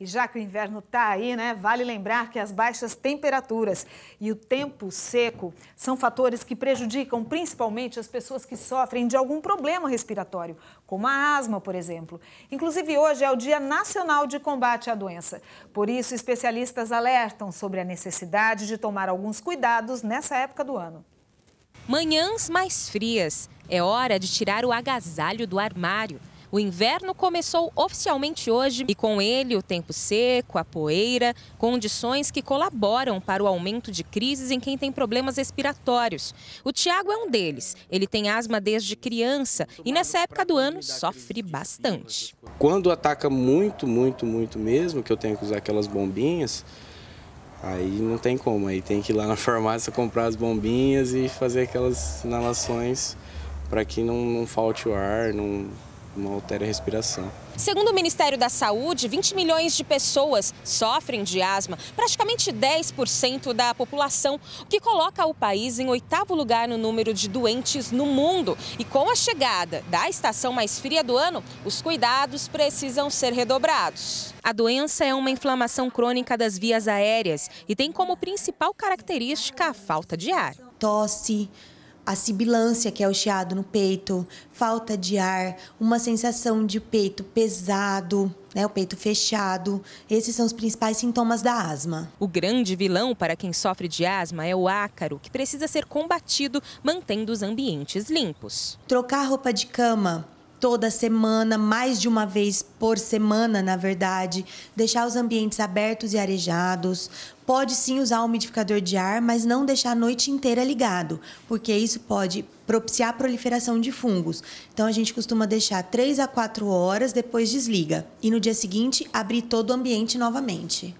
E já que o inverno está aí, né, vale lembrar que as baixas temperaturas e o tempo seco são fatores que prejudicam principalmente as pessoas que sofrem de algum problema respiratório, como a asma, por exemplo. Inclusive, hoje é o Dia Nacional de Combate à Doença. Por isso, especialistas alertam sobre a necessidade de tomar alguns cuidados nessa época do ano. Manhãs mais frias. É hora de tirar o agasalho do armário o inverno começou oficialmente hoje e com ele o tempo seco, a poeira, condições que colaboram para o aumento de crises em quem tem problemas respiratórios. O Tiago é um deles. Ele tem asma desde criança e nessa época do ano sofre bastante. Quando ataca muito, muito, muito mesmo, que eu tenho que usar aquelas bombinhas, Aí não tem como, aí tem que ir lá na farmácia comprar as bombinhas e fazer aquelas inalações para que não, não falte o ar, não, não altera a respiração. Segundo o Ministério da Saúde, 20 milhões de pessoas sofrem de asma, praticamente 10% da população, o que coloca o país em oitavo lugar no número de doentes no mundo. E com a chegada da estação mais fria do ano, os cuidados precisam ser redobrados. A doença é uma inflamação crônica das vias aéreas e tem como principal característica a falta de ar. Tosse, a sibilância, que é o chiado no peito, falta de ar, uma sensação de peito pesado, né, o peito fechado. Esses são os principais sintomas da asma. O grande vilão para quem sofre de asma é o ácaro, que precisa ser combatido mantendo os ambientes limpos. Trocar roupa de cama toda semana, mais de uma vez por semana, na verdade, deixar os ambientes abertos e arejados. Pode sim usar um umidificador de ar, mas não deixar a noite inteira ligado, porque isso pode propiciar a proliferação de fungos. Então a gente costuma deixar 3 a 4 horas, depois desliga e no dia seguinte abrir todo o ambiente novamente.